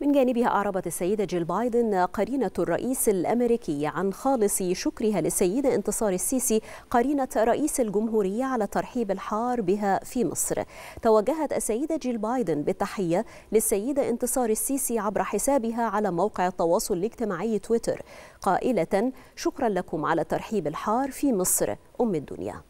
من جانبها أعربت السيدة جيل بايدن قرينة الرئيس الأمريكي عن خالص شكرها للسيدة انتصار السيسي قرينة رئيس الجمهورية على الترحيب الحار بها في مصر توجهت السيدة جيل بايدن بالتحية للسيدة انتصار السيسي عبر حسابها على موقع التواصل الاجتماعي تويتر قائلة شكرا لكم على الترحيب الحار في مصر أم الدنيا